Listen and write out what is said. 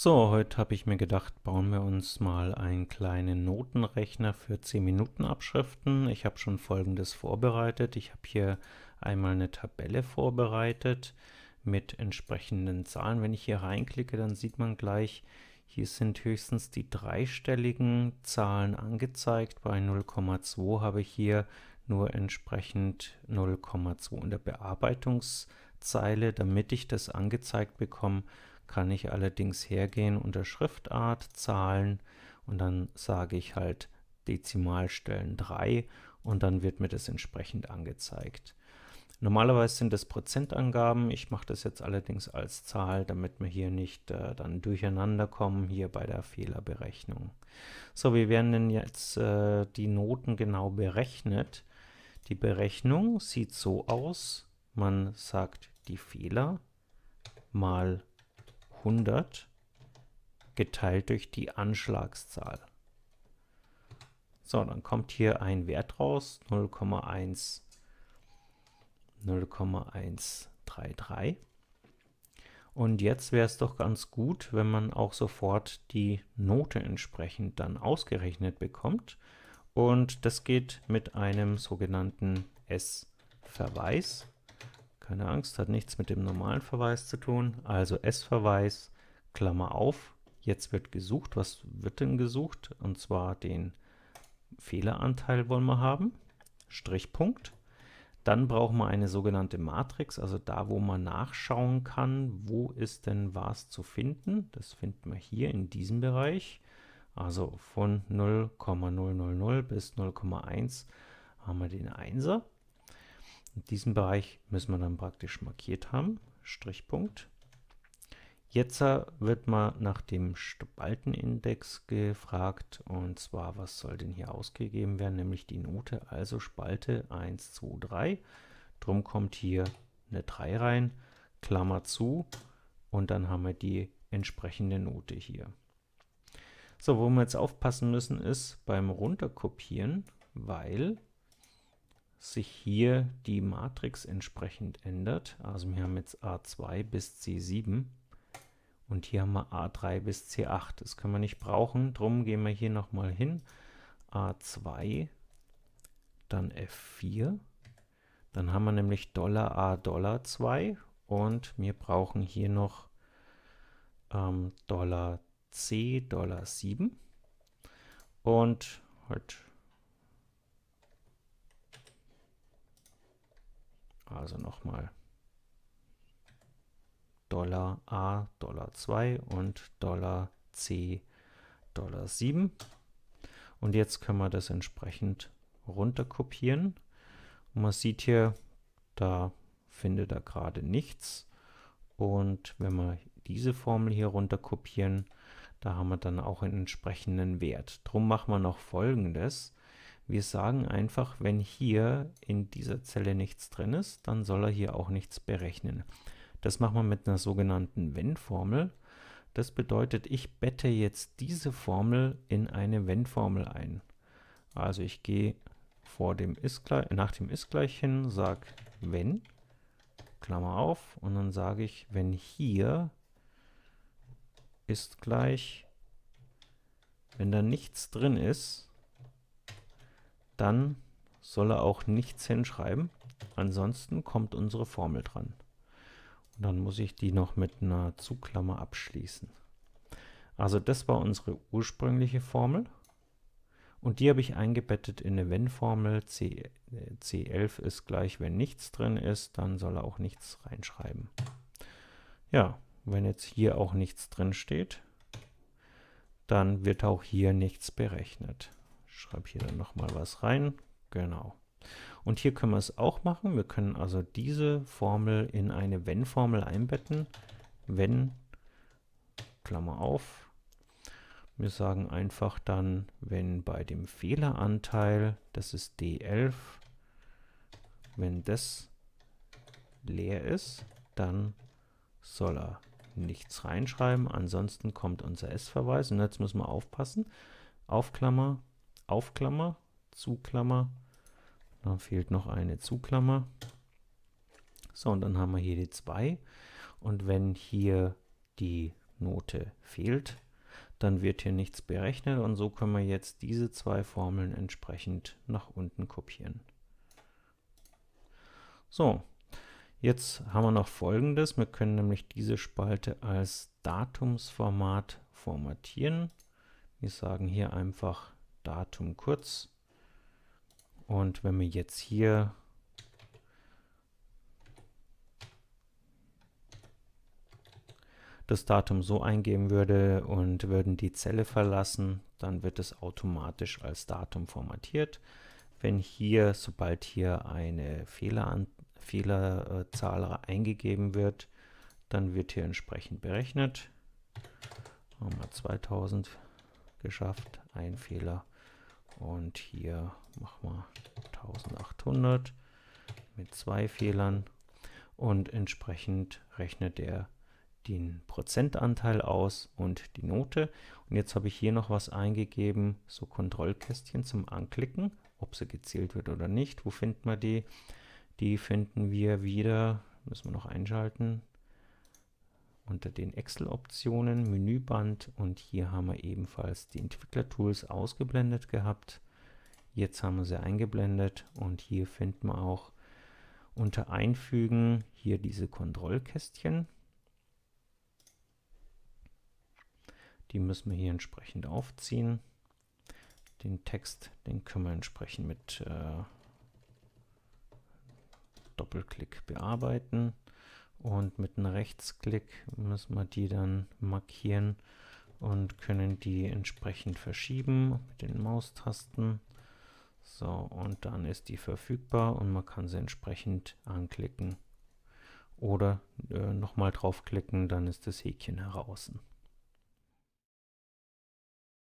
So, heute habe ich mir gedacht, bauen wir uns mal einen kleinen Notenrechner für 10 Minuten Abschriften. Ich habe schon folgendes vorbereitet. Ich habe hier einmal eine Tabelle vorbereitet mit entsprechenden Zahlen. Wenn ich hier reinklicke, dann sieht man gleich, hier sind höchstens die dreistelligen Zahlen angezeigt. Bei 0,2 habe ich hier nur entsprechend 0,2 in der Bearbeitungszeile. Damit ich das angezeigt bekomme, kann ich allerdings hergehen unter Schriftart, Zahlen und dann sage ich halt Dezimalstellen 3 und dann wird mir das entsprechend angezeigt. Normalerweise sind das Prozentangaben. Ich mache das jetzt allerdings als Zahl, damit wir hier nicht äh, dann durcheinander kommen, hier bei der Fehlerberechnung. So, wie werden denn jetzt äh, die Noten genau berechnet? Die Berechnung sieht so aus, man sagt die Fehler mal 100 geteilt durch die Anschlagszahl. So, dann kommt hier ein Wert raus, 0,1, 0,133. Und jetzt wäre es doch ganz gut, wenn man auch sofort die Note entsprechend dann ausgerechnet bekommt. Und das geht mit einem sogenannten S-Verweis. Keine Angst, hat nichts mit dem normalen Verweis zu tun. Also S-Verweis, Klammer auf. Jetzt wird gesucht. Was wird denn gesucht? Und zwar den Fehleranteil wollen wir haben. Strichpunkt. Dann brauchen wir eine sogenannte Matrix, also da, wo man nachschauen kann, wo ist denn was zu finden. Das finden wir hier in diesem Bereich. Also von 0,000 bis 0,1 haben wir den Einser. Diesen Bereich müssen wir dann praktisch markiert haben. Strichpunkt. Jetzt äh, wird mal nach dem Spaltenindex gefragt und zwar, was soll denn hier ausgegeben werden, nämlich die Note, also Spalte 1, 2, 3. Drum kommt hier eine 3 rein, Klammer zu und dann haben wir die entsprechende Note hier. So, wo wir jetzt aufpassen müssen ist beim Runterkopieren, weil sich hier die Matrix entsprechend ändert. Also wir haben jetzt A2 bis C7 und hier haben wir A3 bis C8. Das können wir nicht brauchen, drum gehen wir hier nochmal hin. A2, dann F4. Dann haben wir nämlich Dollar A Dollar 2 und wir brauchen hier noch ähm, Dollar C Dollar 7. Und halt Also nochmal Dollar A, Dollar 2 und Dollar C, Dollar 7. Und jetzt können wir das entsprechend runterkopieren. Und man sieht hier, da findet er gerade nichts. Und wenn wir diese Formel hier runterkopieren, da haben wir dann auch einen entsprechenden Wert. Drum machen wir noch folgendes. Wir sagen einfach, wenn hier in dieser Zelle nichts drin ist, dann soll er hier auch nichts berechnen. Das machen wir mit einer sogenannten Wenn-Formel. Das bedeutet, ich bette jetzt diese Formel in eine Wenn-Formel ein. Also ich gehe vor dem ist nach dem ist gleich hin, sage wenn, Klammer auf, und dann sage ich, wenn hier ist gleich, wenn da nichts drin ist, dann soll er auch nichts hinschreiben. Ansonsten kommt unsere Formel dran. Und dann muss ich die noch mit einer Zugklammer abschließen. Also das war unsere ursprüngliche Formel. Und die habe ich eingebettet in eine Wenn-Formel. C, C11 ist gleich, wenn nichts drin ist, dann soll er auch nichts reinschreiben. Ja, wenn jetzt hier auch nichts drin steht, dann wird auch hier nichts berechnet schreibe hier dann nochmal was rein. Genau. Und hier können wir es auch machen. Wir können also diese Formel in eine Wenn-Formel einbetten. Wenn, Klammer auf. Wir sagen einfach dann, wenn bei dem Fehleranteil, das ist D11, wenn das leer ist, dann soll er nichts reinschreiben. Ansonsten kommt unser S-Verweis. Und jetzt müssen wir aufpassen. Aufklammer, Aufklammer, Zuklammer, dann fehlt noch eine Zuklammer. So, und dann haben wir hier die 2. Und wenn hier die Note fehlt, dann wird hier nichts berechnet und so können wir jetzt diese zwei Formeln entsprechend nach unten kopieren. So, jetzt haben wir noch folgendes. Wir können nämlich diese Spalte als Datumsformat formatieren. Wir sagen hier einfach Datum kurz. Und wenn wir jetzt hier das Datum so eingeben würde und würden die Zelle verlassen, dann wird es automatisch als Datum formatiert. Wenn hier, sobald hier eine Fehlerzahl eingegeben wird, dann wird hier entsprechend berechnet. Haben wir 2000 geschafft, ein Fehler. Und hier machen wir 1800 mit zwei Fehlern. Und entsprechend rechnet er den Prozentanteil aus und die Note. Und jetzt habe ich hier noch was eingegeben, so Kontrollkästchen zum Anklicken, ob sie gezählt wird oder nicht. Wo finden wir die? Die finden wir wieder, müssen wir noch einschalten, unter den Excel-Optionen, Menüband und hier haben wir ebenfalls die Entwickler-Tools ausgeblendet gehabt. Jetzt haben wir sie eingeblendet und hier finden wir auch unter Einfügen hier diese Kontrollkästchen. Die müssen wir hier entsprechend aufziehen. Den Text, den können wir entsprechend mit äh, Doppelklick bearbeiten und mit einem Rechtsklick müssen wir die dann markieren und können die entsprechend verschieben mit den Maustasten. So, und dann ist die verfügbar und man kann sie entsprechend anklicken. Oder äh, nochmal draufklicken, dann ist das Häkchen heraus.